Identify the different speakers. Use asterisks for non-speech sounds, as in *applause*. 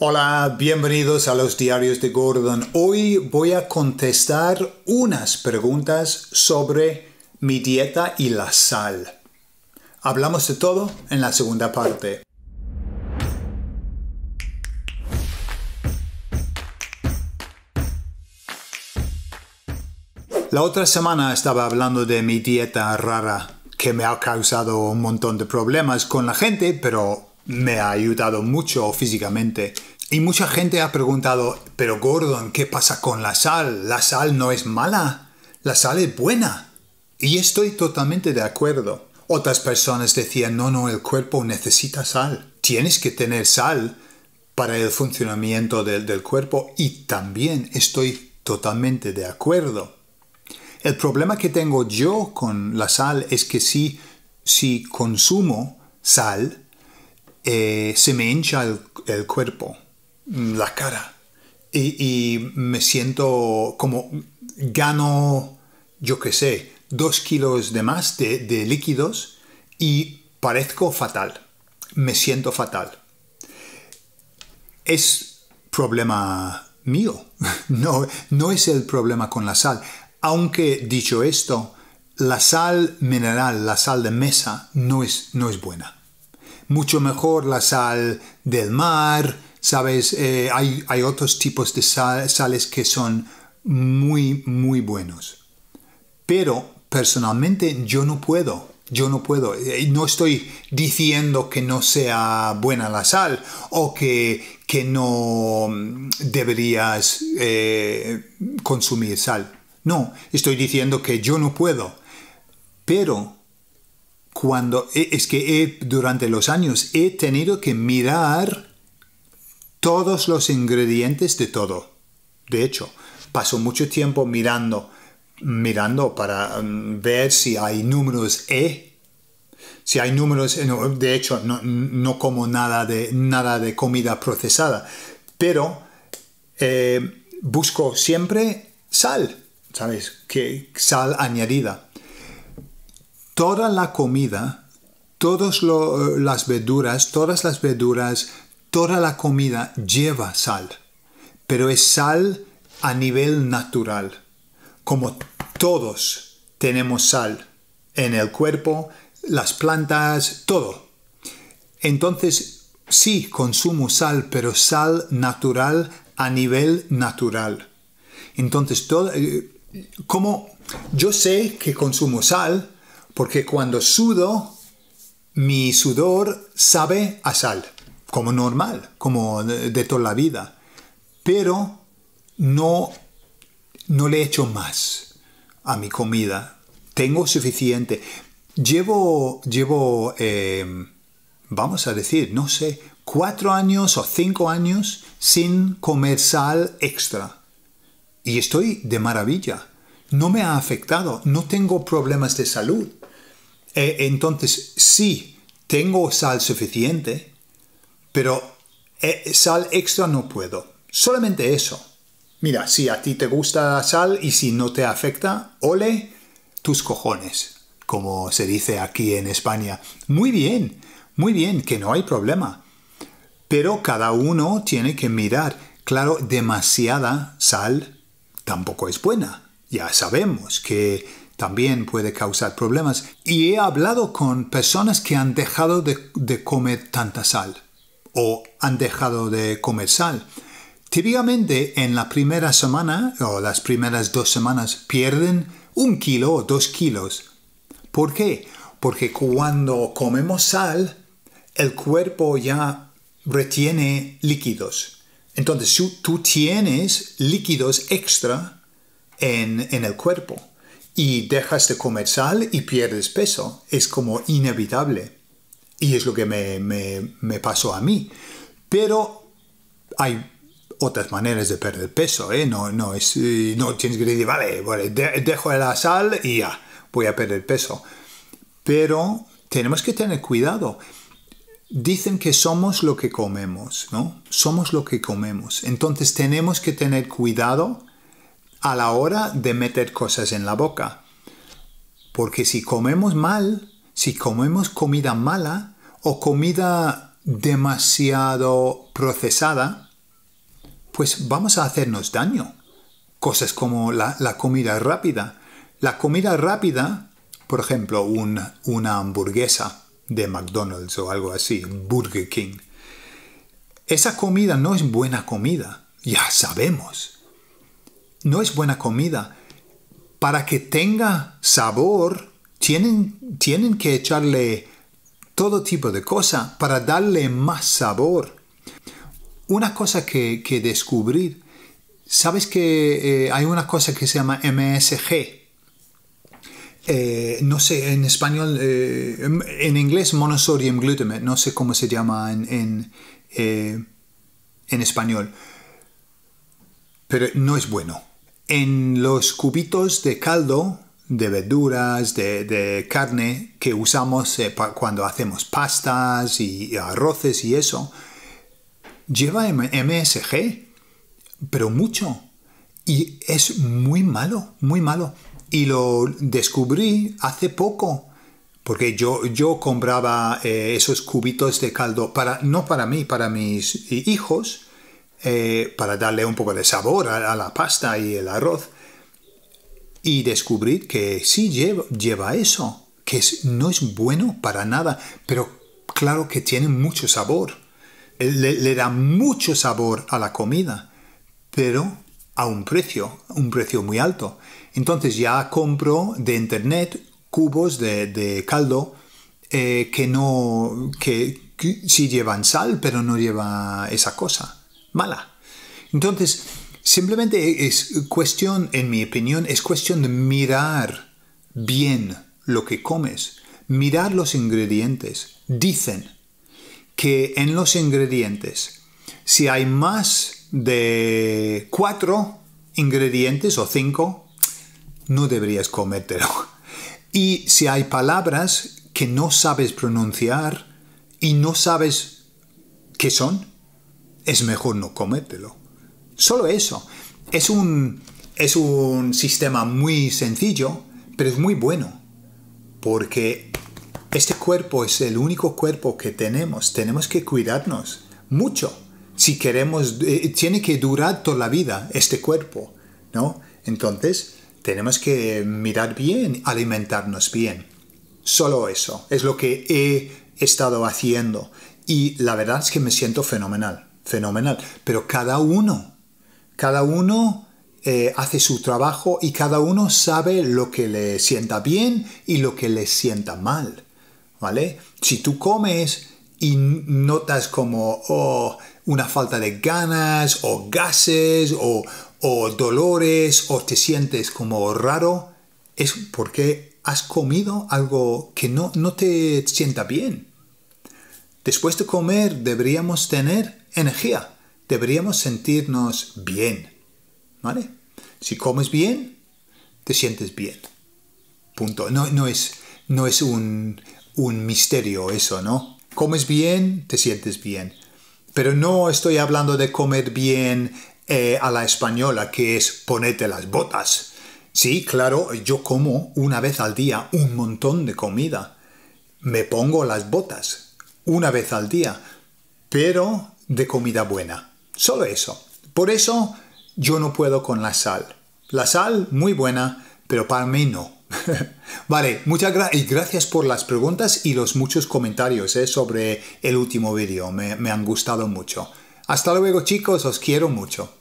Speaker 1: Hola, bienvenidos a los diarios de Gordon. Hoy voy a contestar unas preguntas sobre mi dieta y la sal. Hablamos de todo en la segunda parte. La otra semana estaba hablando de mi dieta rara, que me ha causado un montón de problemas con la gente, pero me ha ayudado mucho físicamente. Y mucha gente ha preguntado, pero Gordon, ¿qué pasa con la sal? La sal no es mala, la sal es buena. Y estoy totalmente de acuerdo. Otras personas decían, no, no, el cuerpo necesita sal. Tienes que tener sal para el funcionamiento del, cuerpo y también estoy totalmente de acuerdo. El problema que tengo yo con la sal es que si, si consumo sal, eh, se me hincha el, el cuerpo la cara. Y, me siento como gano, yo que sé, dos kilos de más de, de líquidos y parezco fatal. Me siento fatal. Es problema mío. *laughs* No, no es el problema con la sal. Aunque dicho esto, la sal mineral, la sal de mesa, no es, no es buena mucho mejor la sal del mar, ¿sabes? Eh, hay, otros tipos de sales que son muy, muy buenos. Pero personalmente yo no puedo. Yo no puedo, eh, no estoy diciendo que no sea buena la sal o que, que no mm, deberías eh, consumir sal. No, estoy diciendo que yo no puedo. Pero cuando eh, es que eh, durante los años he tenido que mirar todos los ingredientes de todo. De hecho, paso mucho tiempo mirando, mirando para mm, ver si hay números E. Si hay números, eh, de hecho, no, como nada de, nada de comida procesada, pero busco siempre sal, ¿sabes? sal añadida toda la comida, todas eh, las verduras, todas las verduras, toda la comida lleva sal, pero es sal a nivel natural. Como todos tenemos sal en el cuerpo, las plantas, todo. Entonces, sí, consumo sal, pero sal natural a nivel natural. Entonces, todo, eh, como yo sé que consumo sal, porque cuando sudo, mi sudor sabe a sal, como normal, como de, toda la vida, pero no, no le echo más a mi comida. Tengo suficiente. Llevo, llevo em, vamos a decir, no sé, cuatro años o cinco años sin comer sal extra. Y estoy de maravilla. No me ha afectado, no tengo problemas de salud. Eh, entonces, sí, tengo sal suficiente, pero eh, sal extra no puedo. Solamente eso. Mira, si a ti te gusta la sal y si no te afecta, ole tus cojones, como se dice aquí en España. Muy bien, muy bien, que no hay problema. Pero cada uno tiene que mirar. Claro, demasiada sal tampoco es buena. Ya sabemos que también puede causar problemas. Y he hablado con personas que han dejado de, comer tanta sal o han dejado de comer sal. Típicamente en la primera semana o las primeras dos semanas pierden un kilo o dos kilos. ¿Por qué? Porque cuando comemos sal, el cuerpo ya retiene líquidos. Entonces tú tienes líquidos extra en el cuerpo y dejas de comer sal y pierdes peso. Es como inevitable. Y es lo que me, me, me pasó a mí. Pero hay otras maneras de perder peso, ¿eh? No, no, es, eh, no tienes que decir, vale, vale, dejo la sal y ya, voy a perder peso. Pero tenemos que tener cuidado. Dicen que somos lo que comemos, ¿no? Somos lo que comemos. Entonces tenemos que tener cuidado a la hora de meter cosas en la boca. Porque si comemos mal, si comemos comida mala o comida demasiado procesada, pues vamos a hacernos daño. Cosas como la, comida rápida. La comida rápida, por ejemplo, una hamburguesa de McDonald's o algo así, Burger King. Esa comida no es buena comida, ya sabemos no es buena comida. Para que tenga sabor, tienen, tienen que echarle todo tipo de cosas para darle más sabor. Una cosa que, descubrir, sabes que eh, hay una cosa que se llama MSG. Eh, no sé, en español, eh, en inglés monosodium glutamate, no sé cómo se llama en, en español, pero no es bueno en los cubitos de caldo, de verduras, de, carne que usamos eh, cuando hacemos pastas y, arroces y eso, lleva MSG, pero mucho. Y es muy malo, muy malo. Y lo descubrí hace poco, porque yo, compraba eh, esos cubitos de caldo, para, no para mí, para mis hijos, eh, para darle un poco de sabor a, la pasta y el arroz. Y descubrir que sí lleva, eso, que no es bueno para nada, pero claro que tiene mucho sabor. Eh, le, da mucho sabor a la comida, pero a un precio, un precio muy alto. Entonces ya compro de internet cubos de, caldo eh, que no, que sí llevan sal, pero no lleva esa cosa mala. Entonces, simplemente es cuestión, en mi opinión, es cuestión de mirar bien lo que comes, mirar los ingredientes. Dicen que en los ingredientes, si hay más de cuatro ingredientes o cinco, no deberías comértelo. Y si hay palabras que no sabes pronunciar y no sabes qué son, es mejor no comértelo. Solo eso. Es un, es un sistema muy sencillo, pero es muy bueno. Porque este cuerpo es el único cuerpo que tenemos. Tenemos que cuidarnos mucho. Si queremos, eh, tiene que durar toda la vida este cuerpo, ¿no? Entonces, tenemos que mirar bien, alimentarnos bien. Solo eso es lo que he estado haciendo. Y la verdad es que me siento fenomenal fenomenal. Pero cada uno, cada uno eh, hace su trabajo y cada uno sabe lo que le sienta bien y lo que le sienta mal. ¿Vale? Si tú comes y notas como oh, una falta de ganas o gases o, o dolores o te sientes como raro, es porque has comido algo que no te sienta bien. Después de comer deberíamos tener energía, deberíamos sentirnos bien. ¿Vale? Si comes bien, te sientes bien. Punto. No, no es, no es un, misterio eso, ¿no? Comes bien, te sientes bien. Pero no estoy hablando de comer bien eh, a la española, que es ponerte las botas. Sí, claro, yo como una vez al día un montón de comida. Me pongo las botas, una vez al día, pero de comida buena. Solo eso. Por eso yo no puedo con la sal. La sal, muy buena, pero para mí no. *laughs* vale, muchas gracias gracias por las preguntas y los muchos comentarios eh, sobre el último vídeo. me han gustado mucho. Hasta luego chicos, os quiero mucho.